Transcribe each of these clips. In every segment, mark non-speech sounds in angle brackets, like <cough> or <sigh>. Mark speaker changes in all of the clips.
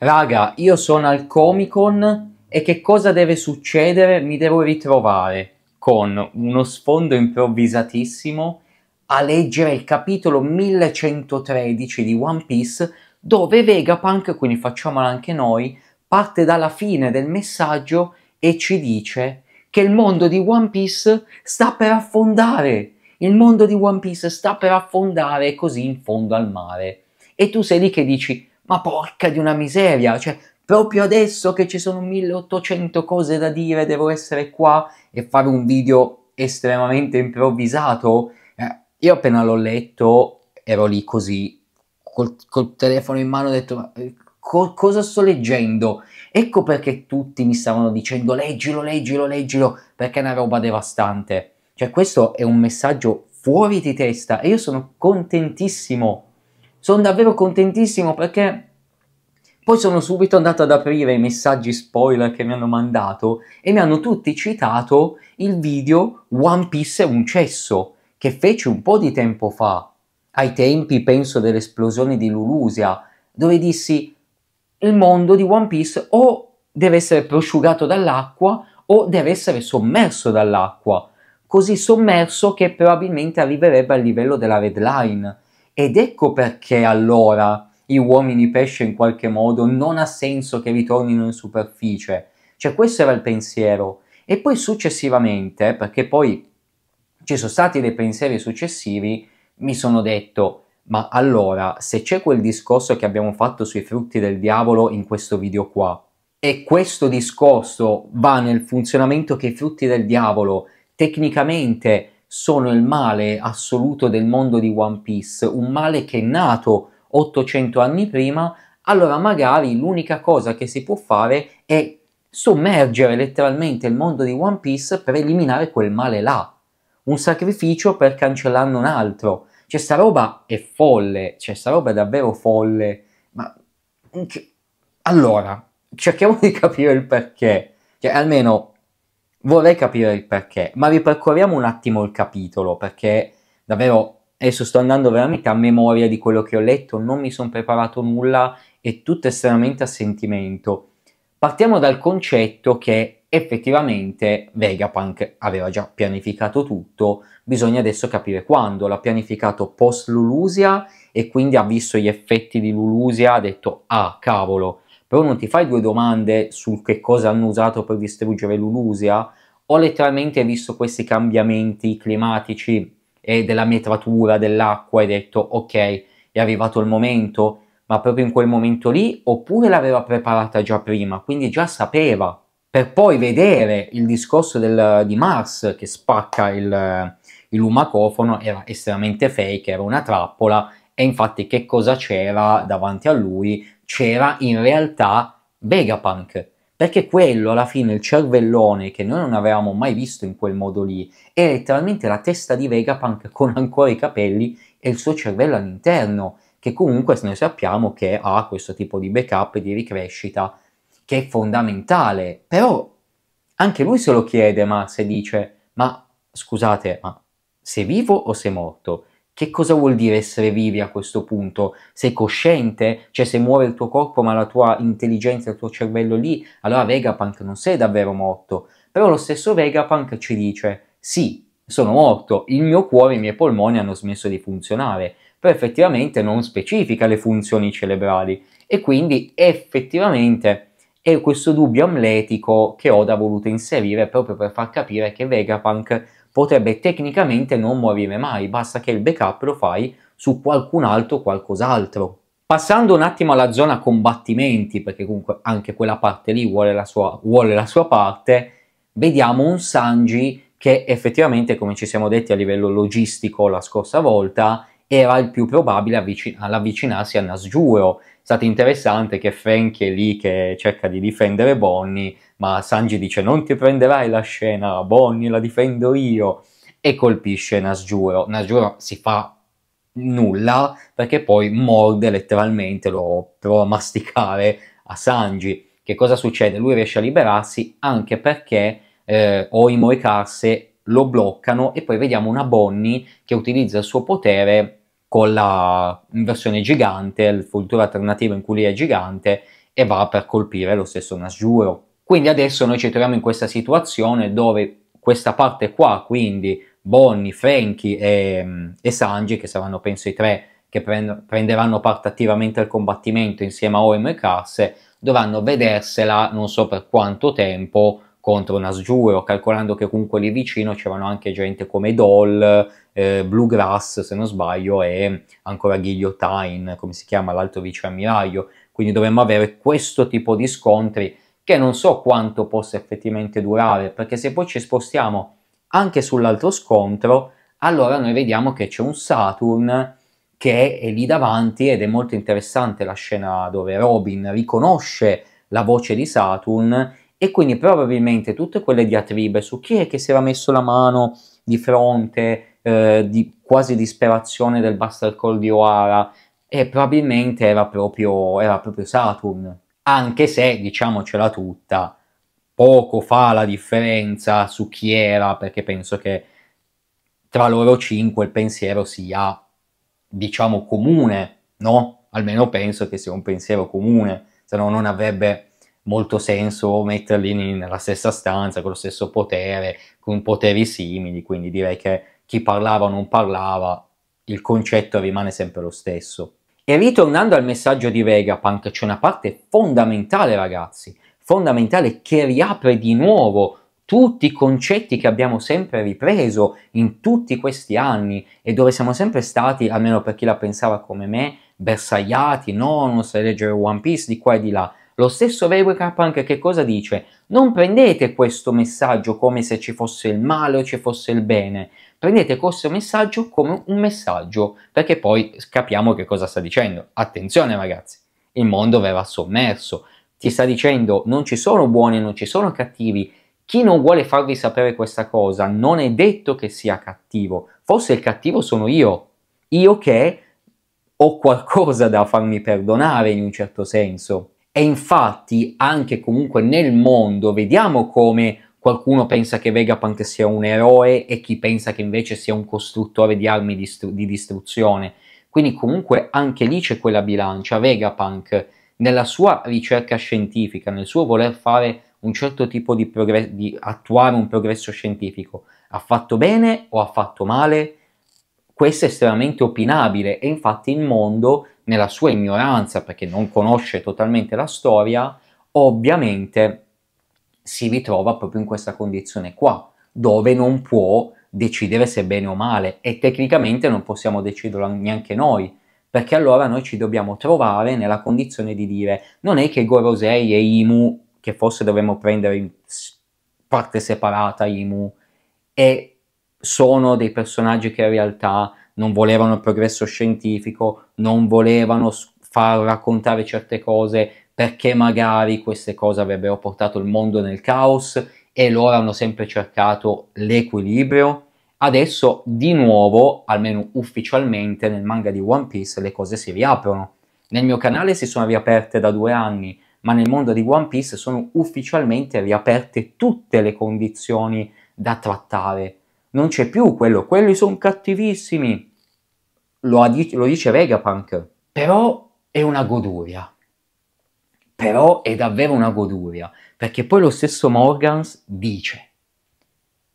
Speaker 1: raga, io sono al Comic Con e che cosa deve succedere? Mi devo ritrovare con uno sfondo improvvisatissimo a leggere il capitolo 1113 di One Piece dove Vegapunk, quindi facciamola anche noi, parte dalla fine del messaggio e ci dice che il mondo di One Piece sta per affondare. Il mondo di One Piece sta per affondare così in fondo al mare. E tu sei lì che dici ma porca di una miseria, cioè proprio adesso che ci sono 1800 cose da dire, devo essere qua e fare un video estremamente improvvisato. Eh, io appena l'ho letto ero lì così, col, col telefono in mano, ho detto eh, co- cosa sto leggendo? Ecco perché tutti mi stavano dicendo leggilo, leggilo, leggilo, perché è una roba devastante. Cioè questo è un messaggio fuori di testa e io sono contentissimo. Sono davvero contentissimo perché poi sono subito andato ad aprire i messaggi spoiler che mi hanno mandato e mi hanno tutti citato il video One Piece è un cesso che feci un po' di tempo fa, ai tempi penso dell'esplosione di Lulusia, dove dissi il mondo di One Piece o deve essere prosciugato dall'acqua o deve essere sommerso dall'acqua, così sommerso che probabilmente arriverebbe al livello della Red Line. Ed ecco perché allora gli uomini pesce in qualche modo, non ha senso che ritornino in superficie. Cioè questo era il pensiero. E poi successivamente, perché poi ci sono stati dei pensieri successivi, mi sono detto, ma allora, se c'è quel discorso che abbiamo fatto sui frutti del diavolo in questo video qua, e questo discorso va nel funzionamento che i frutti del diavolo tecnicamente sono il male assoluto del mondo di One Piece, un male che è nato 800 anni prima, allora magari l'unica cosa che si può fare è sommergere letteralmente il mondo di One Piece per eliminare quel male là. Un sacrificio per cancellarne un altro. Cioè, sta roba è folle, cioè, sta roba è davvero folle. Ma... Allora, cerchiamo di capire il perché. Cioè, almeno vorrei capire il perché, ma ripercorriamo un attimo il capitolo, perché davvero Adesso sto andando veramente a memoria di quello che ho letto, non mi sono preparato nulla, è tutto estremamente a sentimento. Partiamo dal concetto che effettivamente Vegapunk aveva già pianificato tutto, bisogna adesso capire quando. L'ha pianificato post Lulusia e quindi ha visto gli effetti di Lulusia, ha detto ah cavolo, però non ti fai due domande su che cosa hanno usato per distruggere Lulusia? Ho letteralmente visto questi cambiamenti climatici e della metratura dell'acqua, e detto ok, è arrivato il momento, ma proprio in quel momento lì, oppure l'aveva preparata già prima, quindi già sapeva, per poi vedere il discorso del, di Mars che spacca il, il lumacofono, era estremamente fake, era una trappola, e infatti che cosa c'era davanti a lui? C'era in realtà Vegapunk, perché quello alla fine, il cervellone che noi non avevamo mai visto in quel modo lì, è letteralmente la testa di Vegapunk <laughs> con ancora i capelli e il suo cervello all'interno, che comunque noi sappiamo che ha questo tipo di backup e di ricrescita che è fondamentale, però anche lui se lo chiede, ma se dice, ma scusate, ma sei vivo o sei morto? Che cosa vuol dire essere vivi a questo punto? Sei cosciente? Cioè se muore il tuo corpo ma la tua intelligenza, il tuo cervello lì, allora Vegapunk non sei davvero morto. Però lo stesso Vegapunk ci dice, sì, sono morto, il mio cuore e i miei polmoni hanno smesso di funzionare, però effettivamente non specifica le funzioni cerebrali e quindi effettivamente è questo dubbio amletico che Oda ha voluto inserire proprio per far capire che Vegapunk potrebbe tecnicamente non morire mai, basta che il backup lo fai su qualcun altro o qualcos'altro. Passando un attimo alla zona combattimenti, perché comunque anche quella parte lì vuole la sua, vuole la sua parte, vediamo un Sanji che effettivamente, come ci siamo detti a livello logistico la scorsa volta, era il più probabile all'avvicinarsi a Nasjuro stato interessante che Frank è lì che cerca di difendere Bonnie, ma Sanji dice non ti prenderai la scena, Bonnie la difendo io, e colpisce Nasgiuro. Nasgiuro si fa nulla perché poi morde letteralmente, lo prova a masticare a Sanji. Che cosa succede? Lui riesce a liberarsi anche perché eh, Oimo e Carse lo bloccano e poi vediamo una Bonnie che utilizza il suo potere con la versione gigante, il futuro alternativo in cui lui è gigante e va per colpire lo stesso Nasjuro. Quindi adesso noi ci troviamo in questa situazione dove questa parte qua, quindi Bonnie, Frankie e, mm, e Sanji, che saranno penso i tre che prend prenderanno parte attivamente al combattimento insieme a Oem e Kasse, dovranno vedersela non so per quanto tempo contro Nasgiuro, calcolando che comunque lì vicino c'erano anche gente come Doll, eh, Bluegrass se non sbaglio e ancora Guillotine, come si chiama l'altro viceammiraglio, quindi dovremmo avere questo tipo di scontri che non so quanto possa effettivamente durare, perché se poi ci spostiamo anche sull'altro scontro, allora noi vediamo che c'è un Saturn che è lì davanti ed è molto interessante la scena dove Robin riconosce la voce di Saturn e quindi probabilmente tutte quelle diatribe su chi è che si era messo la mano di fronte, eh, di quasi disperazione del Buster Call di O'Hara, e probabilmente era proprio, era proprio Saturn. Anche se, diciamocela tutta, poco fa la differenza su chi era, perché penso che tra loro cinque il pensiero sia, diciamo, comune, no? Almeno penso che sia un pensiero comune, se no non avrebbe molto senso metterli nella stessa stanza con lo stesso potere, con poteri simili, quindi direi che chi parlava o non parlava, il concetto rimane sempre lo stesso. E ritornando al messaggio di Vegapunk, c'è una parte fondamentale ragazzi, fondamentale che riapre di nuovo tutti i concetti che abbiamo sempre ripreso in tutti questi anni e dove siamo sempre stati, almeno per chi la pensava come me, bersagliati, no, non sai leggere One Piece di qua e di là. Lo stesso Cyberpunk che cosa dice? Non prendete questo messaggio come se ci fosse il male o ci fosse il bene, prendete questo messaggio come un messaggio, perché poi capiamo che cosa sta dicendo. Attenzione ragazzi, il mondo verrà sommerso, ti sta dicendo non ci sono buoni e non ci sono cattivi, chi non vuole farvi sapere questa cosa non è detto che sia cattivo, forse il cattivo sono io, io che ho qualcosa da farmi perdonare in un certo senso. E infatti anche comunque nel mondo vediamo come qualcuno pensa che Vegapunk sia un eroe e chi pensa che invece sia un costruttore di armi distru- di distruzione. Quindi comunque anche lì c'è quella bilancia. Vegapunk nella sua ricerca scientifica, nel suo voler fare un certo tipo di progresso, di attuare un progresso scientifico, ha fatto bene o ha fatto male? Questo è estremamente opinabile e infatti il mondo nella sua ignoranza, perché non conosce totalmente la storia, ovviamente si ritrova proprio in questa condizione qua, dove non può decidere se bene o male e tecnicamente non possiamo deciderlo neanche noi, perché allora noi ci dobbiamo trovare nella condizione di dire non è che Gorosei e Imu, che forse dovremmo prendere in parte separata Imu, e sono dei personaggi che in realtà non volevano il progresso scientifico, non volevano far raccontare certe cose perché magari queste cose avrebbero portato il mondo nel caos e loro hanno sempre cercato l'equilibrio. Adesso di nuovo, almeno ufficialmente, nel manga di One Piece le cose si riaprono. Nel mio canale si sono riaperte da due anni, ma nel mondo di One Piece sono ufficialmente riaperte tutte le condizioni da trattare. Non c'è più quello, quelli sono cattivissimi, lo, addi- lo dice Vegapunk, però è una goduria. Però è davvero una goduria, perché poi lo stesso Morgans dice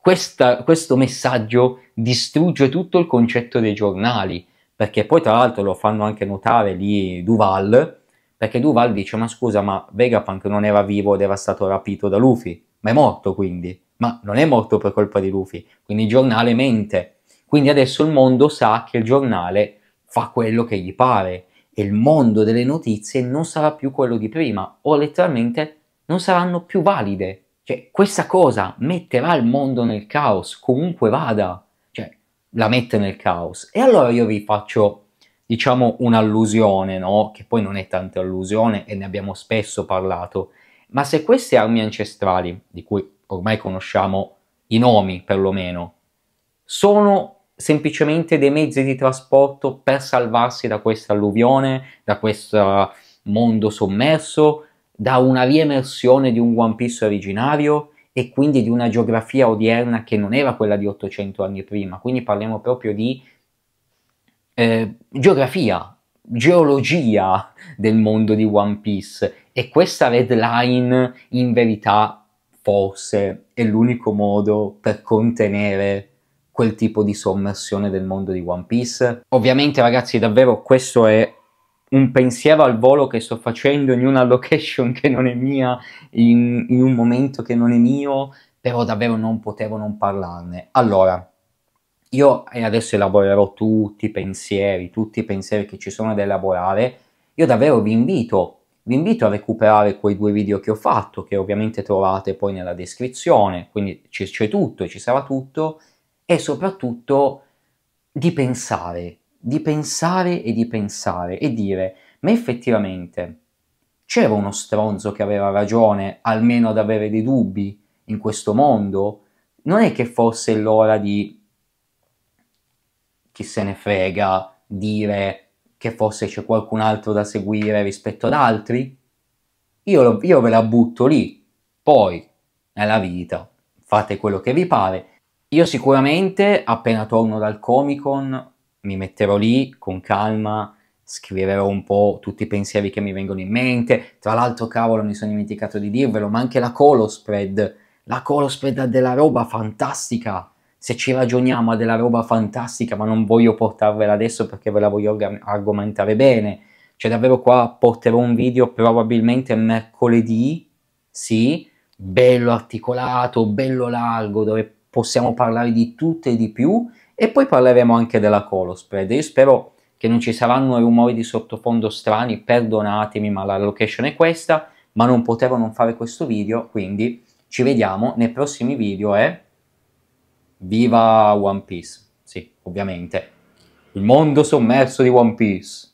Speaker 1: questa, questo messaggio distrugge tutto il concetto dei giornali, perché poi tra l'altro lo fanno anche notare lì Duval, perché Duval dice ma scusa ma Vegapunk non era vivo ed era stato rapito da Luffy, ma è morto quindi, ma non è morto per colpa di Luffy, quindi il giornale mente, quindi adesso il mondo sa che il giornale fa quello che gli pare e il mondo delle notizie non sarà più quello di prima o letteralmente non saranno più valide. Cioè, questa cosa metterà il mondo nel caos, comunque vada, cioè, la mette nel caos. E allora io vi faccio, diciamo, un'allusione, no? Che poi non è tanta allusione e ne abbiamo spesso parlato, ma se queste armi ancestrali, di cui ormai conosciamo i nomi perlomeno, sono semplicemente dei mezzi di trasporto per salvarsi da questa alluvione, da questo mondo sommerso, da una riemersione di un One Piece originario e quindi di una geografia odierna che non era quella di 800 anni prima, quindi parliamo proprio di eh, geografia, geologia del mondo di One Piece e questa red line in verità forse è l'unico modo per contenere quel tipo di sommersione del mondo di One Piece. Ovviamente ragazzi davvero questo è un pensiero al volo che sto facendo in una <laughs> location che non è mia, in, in un momento che non è mio, però davvero non potevo non parlarne. Allora, io adesso elaborerò tutti i pensieri, tutti i pensieri che ci sono da elaborare, io davvero vi invito, vi invito a recuperare quei due video che ho fatto, che ovviamente trovate poi nella descrizione, quindi c'è tutto, ci sarà tutto, è soprattutto di pensare, di pensare e di pensare e dire, ma effettivamente c'era uno stronzo che aveva ragione, almeno ad avere dei dubbi in questo mondo? Non è che fosse l'ora di chi se ne frega dire che forse c'è qualcun altro da seguire rispetto ad altri? Io, lo, io ve la butto lì, poi nella vita fate quello che vi pare, io sicuramente, appena torno dal Comic Con, mi metterò lì con calma, scriverò un po' tutti i pensieri che mi vengono in mente. Tra l'altro, cavolo, mi sono dimenticato di dirvelo, ma anche la Colospread. La Colospread ha della roba fantastica. Se ci ragioniamo ha della roba fantastica, ma non voglio portarvela adesso perché ve la voglio arg- argomentare bene. Cioè, davvero qua porterò un video probabilmente mercoledì, sì, bello articolato, bello largo, dove possiamo parlare di tutto e di più e poi parleremo anche della Colospread. Io spero che non ci saranno rumori di sottofondo strani, perdonatemi ma la location è questa, ma non potevo non fare questo video, quindi ci vediamo nei prossimi video e viva One Piece, sì, ovviamente, il mondo sommerso di One Piece.